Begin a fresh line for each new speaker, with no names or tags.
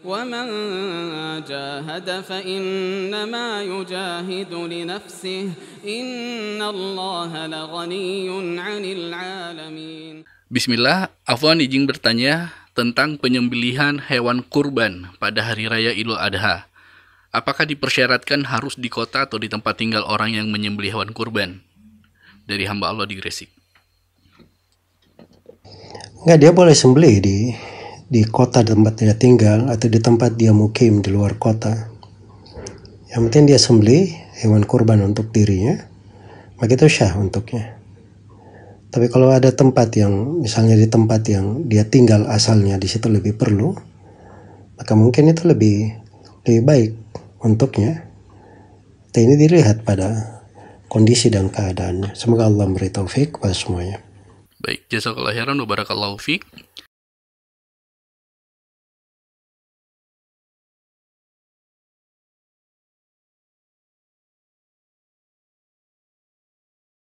ومن جاهد فإنما يجاهد لنفسه إن الله لغني عن العالمين Bismillah, Afwan izin bertanya tentang penyembelihan hewan kurban pada Hari Raya Idul Adha. Apakah dipersyaratkan harus di kota atau di tempat tinggal orang yang menyembeli hewan kurban? Dari hamba Allah di Gresik.
Enggak, dia boleh sembelih di di kota tempat dia tinggal atau di tempat dia mukim di luar kota. Yang penting dia sembelih hewan kurban untuk dirinya, maka itu syah untuknya. Tapi kalau ada tempat yang misalnya di tempat yang dia tinggal asalnya di situ lebih perlu, maka mungkin itu lebih lebih baik untuknya. Dan ini dilihat pada kondisi dan keadaannya. Semoga Allah memberi taufik pada semuanya. Baik, jasa kelahiran wabarakatuh.